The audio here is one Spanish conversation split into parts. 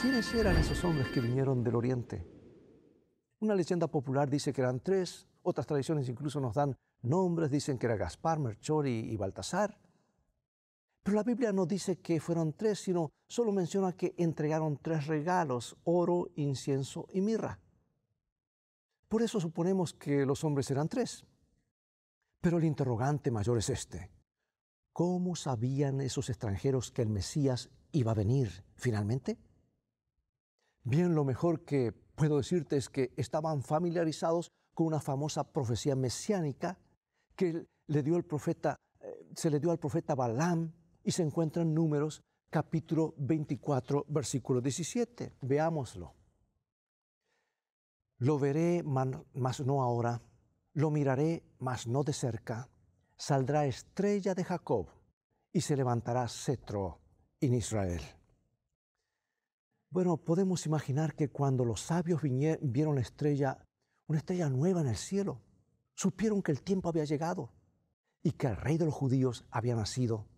¿Quiénes eran esos hombres que vinieron del Oriente? Una leyenda popular dice que eran tres, otras tradiciones incluso nos dan nombres, dicen que era Gaspar, Merchori y, y Baltasar. Pero la Biblia no dice que fueron tres, sino solo menciona que entregaron tres regalos, oro, incienso y mirra. Por eso suponemos que los hombres eran tres. Pero el interrogante mayor es este. ¿Cómo sabían esos extranjeros que el Mesías iba a venir finalmente? Bien, lo mejor que puedo decirte es que estaban familiarizados con una famosa profecía mesiánica que le dio profeta, eh, se le dio al profeta Balaam y se encuentra en Números capítulo 24, versículo 17. Veámoslo. Lo veré, mas no ahora. Lo miraré, mas no de cerca. Saldrá estrella de Jacob y se levantará cetro en Israel. Bueno, podemos imaginar que cuando los sabios vieron la estrella, una estrella nueva en el cielo, supieron que el tiempo había llegado y que el rey de los judíos había nacido.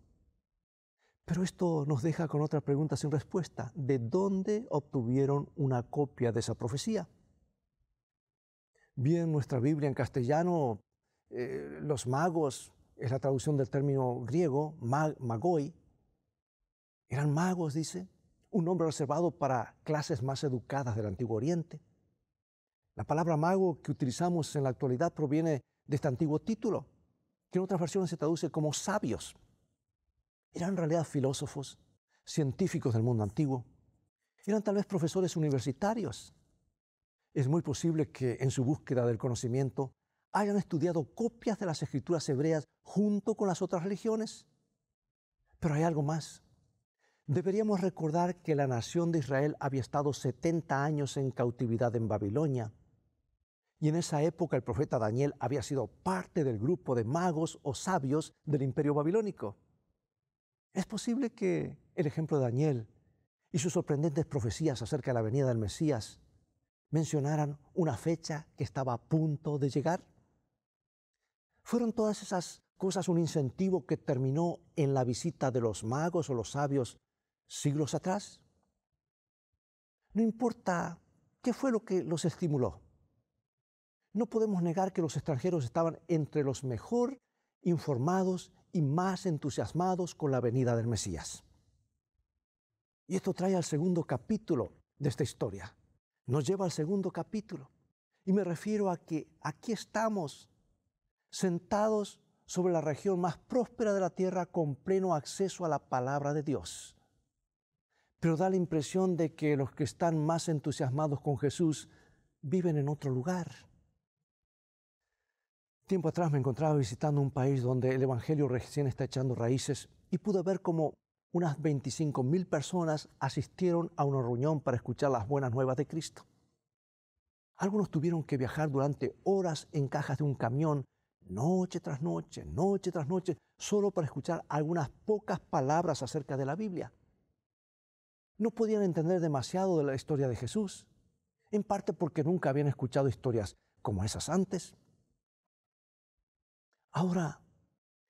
Pero esto nos deja con otra pregunta sin respuesta. ¿De dónde obtuvieron una copia de esa profecía? Bien, nuestra Biblia en castellano, eh, los magos, es la traducción del término griego, magoi, eran magos, dice, un nombre reservado para clases más educadas del Antiguo Oriente. La palabra mago que utilizamos en la actualidad proviene de este antiguo título, que en otras versiones se traduce como sabios. Eran en realidad filósofos, científicos del mundo antiguo, eran tal vez profesores universitarios. Es muy posible que en su búsqueda del conocimiento hayan estudiado copias de las escrituras hebreas junto con las otras religiones. Pero hay algo más. Deberíamos recordar que la nación de Israel había estado 70 años en cautividad en Babilonia. Y en esa época el profeta Daniel había sido parte del grupo de magos o sabios del imperio babilónico. Es posible que el ejemplo de Daniel y sus sorprendentes profecías acerca de la venida del Mesías mencionaran una fecha que estaba a punto de llegar. ¿Fueron todas esas cosas un incentivo que terminó en la visita de los magos o los sabios siglos atrás. No importa qué fue lo que los estimuló. No podemos negar que los extranjeros estaban entre los mejor informados y más entusiasmados con la venida del Mesías. Y esto trae al segundo capítulo de esta historia. Nos lleva al segundo capítulo. Y me refiero a que aquí estamos, sentados sobre la región más próspera de la tierra con pleno acceso a la palabra de Dios pero da la impresión de que los que están más entusiasmados con Jesús viven en otro lugar. Tiempo atrás me encontraba visitando un país donde el Evangelio recién está echando raíces y pude ver como unas mil personas asistieron a una reunión para escuchar las buenas nuevas de Cristo. Algunos tuvieron que viajar durante horas en cajas de un camión, noche tras noche, noche tras noche, solo para escuchar algunas pocas palabras acerca de la Biblia no podían entender demasiado de la historia de Jesús, en parte porque nunca habían escuchado historias como esas antes. Ahora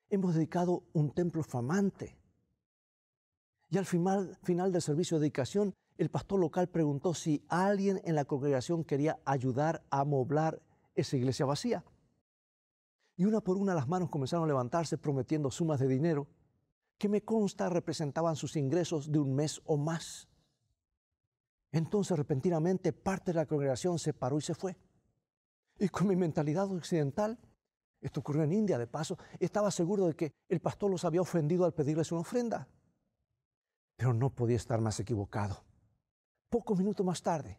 hemos dedicado un templo famante. Y al final, del servicio de dedicación, el pastor local preguntó si alguien en la congregación quería ayudar a moblar esa iglesia vacía. Y una por una las manos comenzaron a levantarse prometiendo sumas de dinero que me consta representaban sus ingresos de un mes o más. Entonces repentinamente parte de la congregación se paró y se fue. Y con mi mentalidad occidental, esto ocurrió en India de paso, estaba seguro de que el pastor los había ofendido al pedirles una ofrenda. Pero no podía estar más equivocado. Pocos minutos más tarde,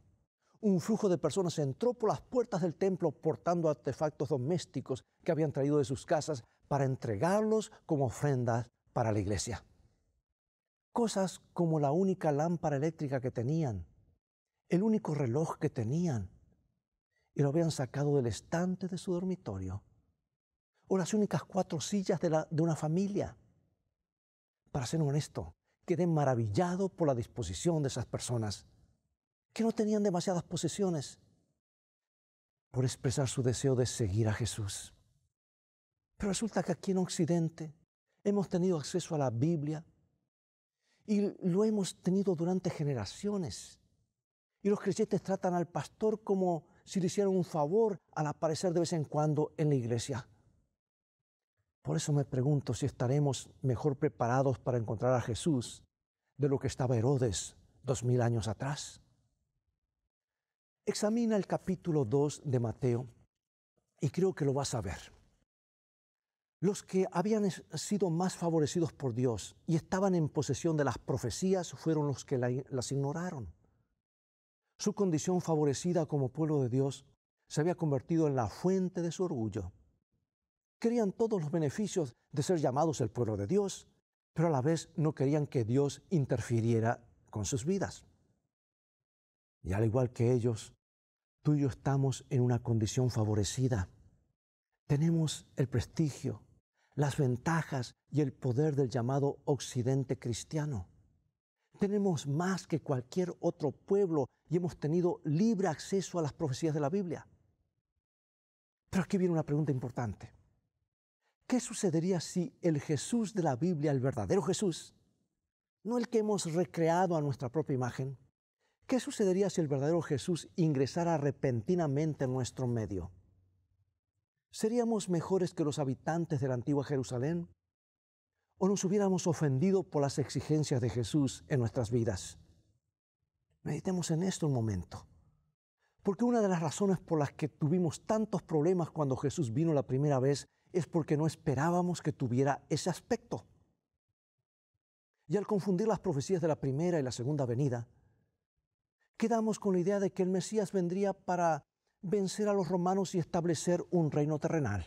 un flujo de personas entró por las puertas del templo portando artefactos domésticos que habían traído de sus casas para entregarlos como ofrendas para la iglesia. Cosas como la única lámpara eléctrica que tenían, el único reloj que tenían, y lo habían sacado del estante de su dormitorio, o las únicas cuatro sillas de, de una familia. Para ser honesto, quedé maravillado por la disposición de esas personas, que no tenían demasiadas posesiones, por expresar su deseo de seguir a Jesús. Pero resulta que aquí en Occidente hemos tenido acceso a la Biblia y lo hemos tenido durante generaciones. Y los creyentes tratan al pastor como si le hicieran un favor al aparecer de vez en cuando en la iglesia. Por eso me pregunto si estaremos mejor preparados para encontrar a Jesús de lo que estaba Herodes dos mil años atrás. Examina el capítulo 2 de Mateo y creo que lo vas a ver los que habían sido más favorecidos por Dios y estaban en posesión de las profecías fueron los que las ignoraron. Su condición favorecida como pueblo de Dios se había convertido en la fuente de su orgullo. Querían todos los beneficios de ser llamados el pueblo de Dios, pero a la vez no querían que Dios interfiriera con sus vidas. Y al igual que ellos, tú y yo estamos en una condición favorecida tenemos el prestigio, las ventajas y el poder del llamado Occidente cristiano. Tenemos más que cualquier otro pueblo y hemos tenido libre acceso a las profecías de la Biblia. Pero aquí viene una pregunta importante. ¿Qué sucedería si el Jesús de la Biblia, el verdadero Jesús, no el que hemos recreado a nuestra propia imagen, qué sucedería si el verdadero Jesús ingresara repentinamente en nuestro medio? ¿Seríamos mejores que los habitantes de la antigua Jerusalén? ¿O nos hubiéramos ofendido por las exigencias de Jesús en nuestras vidas? Meditemos en esto un momento. Porque una de las razones por las que tuvimos tantos problemas cuando Jesús vino la primera vez es porque no esperábamos que tuviera ese aspecto. Y al confundir las profecías de la primera y la segunda venida, quedamos con la idea de que el Mesías vendría para vencer a los romanos y establecer un reino terrenal.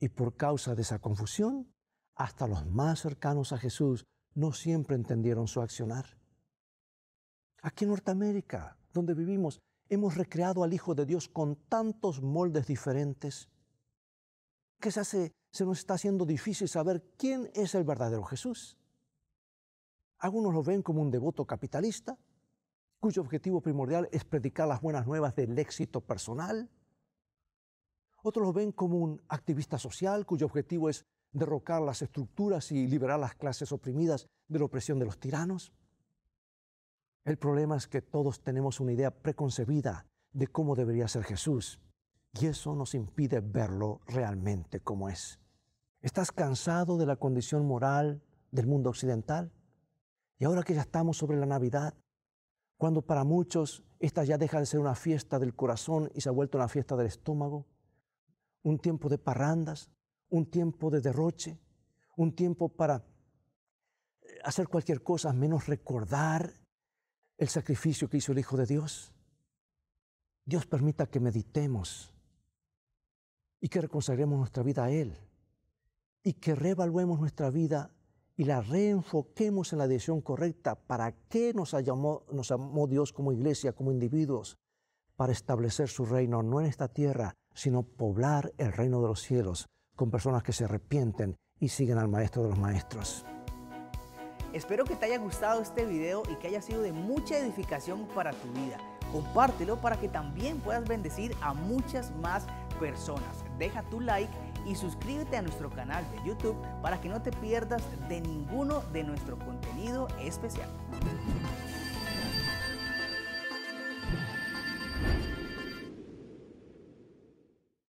Y por causa de esa confusión, hasta los más cercanos a Jesús no siempre entendieron su accionar. Aquí en Norteamérica, donde vivimos, hemos recreado al Hijo de Dios con tantos moldes diferentes que se, se nos está haciendo difícil saber quién es el verdadero Jesús. Algunos lo ven como un devoto capitalista, cuyo objetivo primordial es predicar las buenas nuevas del éxito personal. Otros lo ven como un activista social cuyo objetivo es derrocar las estructuras y liberar las clases oprimidas de la opresión de los tiranos. El problema es que todos tenemos una idea preconcebida de cómo debería ser Jesús y eso nos impide verlo realmente como es. ¿Estás cansado de la condición moral del mundo occidental? Y ahora que ya estamos sobre la Navidad, cuando para muchos esta ya deja de ser una fiesta del corazón y se ha vuelto una fiesta del estómago, un tiempo de parrandas, un tiempo de derroche, un tiempo para eh, hacer cualquier cosa menos recordar el sacrificio que hizo el Hijo de Dios. Dios permita que meditemos y que reconsagremos nuestra vida a Él y que reevaluemos nuestra vida y la reenfoquemos en la dirección correcta. ¿Para qué nos llamó, nos amó Dios como iglesia, como individuos? Para establecer su reino, no en esta tierra, sino poblar el reino de los cielos con personas que se arrepienten y siguen al Maestro de los Maestros. Espero que te haya gustado este video y que haya sido de mucha edificación para tu vida. Compártelo para que también puedas bendecir a muchas más personas. Deja tu like y suscríbete a nuestro canal de YouTube para que no te pierdas de ninguno de nuestro contenido especial.